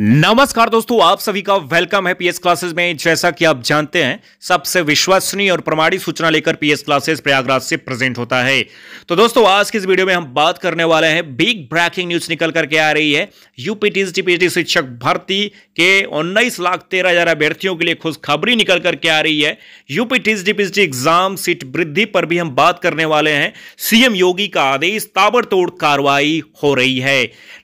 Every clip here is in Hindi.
नमस्कार दोस्तों आप सभी का वेलकम है पीएस क्लासेस में जैसा कि आप जानते हैं सबसे विश्वसनीय और प्रमाणित सूचना लेकर पीएस क्लासेस प्रयागराज से प्रेजेंट होता है तो दोस्तों आज के इस वीडियो में हम बात करने वाले हैं बिग ब्रेकिंग न्यूज निकल करके आ रही है यूपीटी टीपीटी शिक्षक भर्ती के उन्नीस लाख तेरह हजार अभ्यर्थियों के लिए खुशखबरी निकल करके आ रही है यूपीटी टीपीटी एग्जाम सीट वृद्धि पर भी हम बात करने वाले हैं सीएम योगी का आदेश ताबड़तोड़ कार्रवाई हो रही है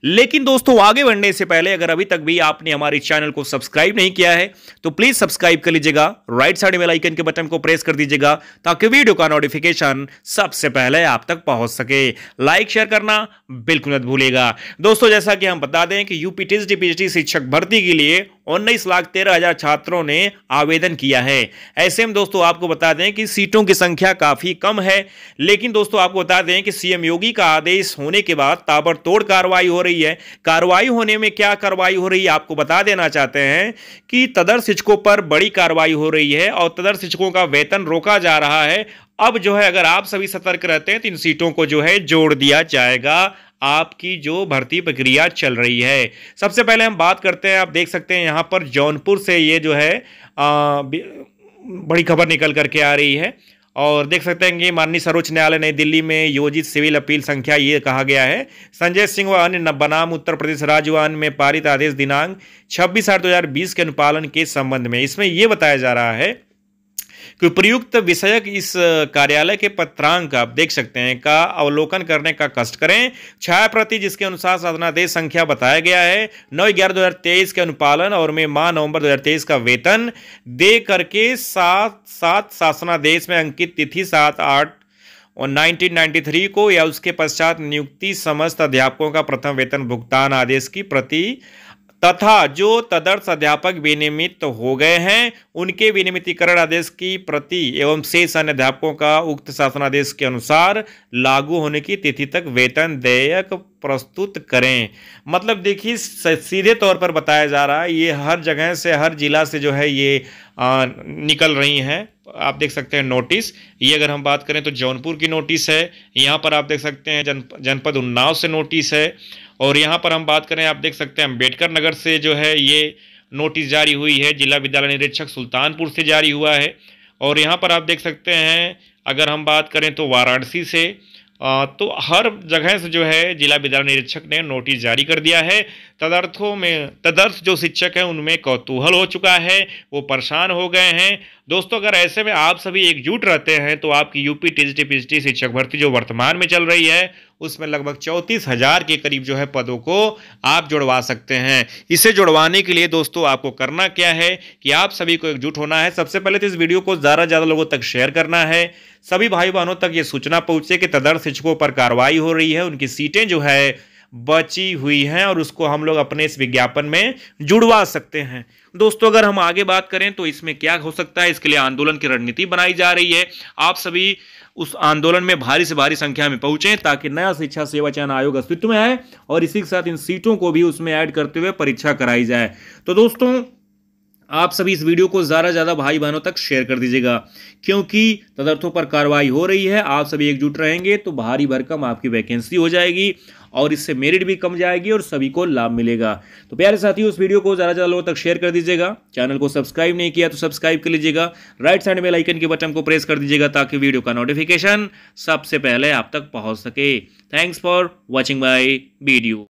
लेकिन दोस्तों आगे बढ़ने से पहले अगर अभी तक भी आपने हमारे चैनल को सब्सक्राइब नहीं किया है तो प्लीज सब्सक्राइब कर लीजिएगा राइट साइड में लाइकन के बटन को प्रेस कर दीजिएगा ताकि वीडियो का नोटिफिकेशन सबसे पहले आप तक पहुंच सके लाइक शेयर करना बिल्कुल मत भूलेगा दोस्तों जैसा कि हम बता दें कि यूपी टीजी शिक्षक भर्ती के लिए उन्नीस लाख तेरह हजार छात्रों ने आवेदन किया है ऐसे में दोस्तों आपको बता दें कि सीटों की संख्या काफ़ी कम है लेकिन दोस्तों आपको बता दें कि सीएम योगी का आदेश होने के बाद ताबड़तोड़ कार्रवाई हो रही है कार्रवाई होने में क्या कार्रवाई हो रही है आपको बता देना चाहते हैं कि तदर शिक्षकों पर बड़ी कार्रवाई हो रही है और तदर शिक्षकों का वेतन रोका जा रहा है अब जो है अगर आप सभी सतर्क रहते हैं तो इन सीटों को जो है जोड़ दिया जाएगा आपकी जो भर्ती प्रक्रिया चल रही है सबसे पहले हम बात करते हैं आप देख सकते हैं यहाँ पर जौनपुर से ये जो है आ, बड़ी खबर निकल करके आ रही है और देख सकते हैं कि माननीय सर्वोच्च न्यायालय नई दिल्ली में योजित सिविल अपील संख्या ये कहा गया है संजय सिंह व अन्य बनाम उत्तर प्रदेश राज्य वन में पारित आदेश दिनांक छब्बीस आठ दो के अनुपालन के संबंध में इसमें यह बताया जा रहा है कि प्रयुक्त विषयक इस कार्यालय के पत्रांक आप देख सकते हैं का अवलोकन करने का कष्ट करें छाया प्रति जिसके अनुसार साधनादेश संख्या बताया गया है नौ ग्यारह दो हजार तेईस के अनुपालन और में माह नवंबर दो हजार तेईस का वेतन दे करके सात सात शासनादेश में अंकित तिथि सात आठ और 1993 को या उसके पश्चात नियुक्ति समस्त अध्यापकों का प्रथम वेतन भुगतान आदेश की प्रति तथा जो तदर्थ अध्यापक विनियमित हो गए हैं उनके विनियमितीकरण आदेश की प्रति एवं शेष अन्य अध्यापकों का उक्त शासनादेश के अनुसार लागू होने की तिथि तक वेतन देयक प्रस्तुत करें मतलब देखिए सीधे तौर पर बताया जा रहा है ये हर जगह से हर जिला से जो है ये आ, निकल रही हैं आप देख सकते हैं नोटिस ये अगर हम बात करें तो जौनपुर की नोटिस है यहाँ पर आप देख सकते हैं जन जनपद उन्नाव से नोटिस है और यहाँ पर हम बात करें आप देख सकते हैं अम्बेडकर नगर से जो है ये नोटिस जारी हुई है जिला विद्यालय निरीक्षक सुल्तानपुर से जारी हुआ है और यहाँ पर आप देख सकते हैं अगर हम बात करें तो वाराणसी से तो हर जगह से जो है जिला विद्यालय निरीक्षक ने नोटिस जारी कर दिया है तदर्थों में तदर्थ जो शिक्षक हैं उनमें कौतूहल हो चुका है वो परेशान हो गए हैं दोस्तों अगर ऐसे में आप सभी एकजुट रहते हैं तो आपकी यूपी टी जी शिक्षक भर्ती जो वर्तमान में चल रही है उसमें लगभग चौंतीस हज़ार के करीब जो है पदों को आप जुड़वा सकते हैं इसे जुड़वाने के लिए दोस्तों आपको करना क्या है कि आप सभी को एकजुट होना है सबसे पहले तो इस वीडियो को ज़्यादा ज़्यादा लोगों तक शेयर करना है सभी भाई बहनों तक ये सूचना पहुंचे कि तदर्थ शिक्षकों पर कार्रवाई हो रही है उनकी सीटें जो है बची हुई हैं और उसको हम लोग अपने इस विज्ञापन में जुड़वा सकते हैं दोस्तों अगर हम आगे बात करें तो इसमें क्या हो सकता है इसके लिए आंदोलन की रणनीति बनाई जा रही है आप सभी उस आंदोलन में भारी से भारी संख्या में पहुंचे ताकि नया शिक्षा सेवा चयन आयोग अस्तित्व में आए और इसी के साथ इन सीटों को भी उसमें ऐड करते हुए परीक्षा कराई जाए तो दोस्तों आप सभी इस वीडियो को ज़्यादा से ज़्यादा भाई बहनों तक शेयर कर दीजिएगा क्योंकि तदर्थों पर कार्रवाई हो रही है आप सभी एकजुट रहेंगे तो भारी भरकम आपकी वैकेंसी हो जाएगी और इससे मेरिट भी कम जाएगी और सभी को लाभ मिलेगा तो प्यारे साथियों उस वीडियो को ज़्यादा ज़्यादा लोगों तक शेयर कर दीजिएगा चैनल को सब्सक्राइब नहीं किया तो सब्सक्राइब कर लीजिएगा राइट साइड में लाइकन के बटन को प्रेस कर दीजिएगा ताकि वीडियो का नोटिफिकेशन सबसे पहले आप तक पहुँच सके thanks for watching my video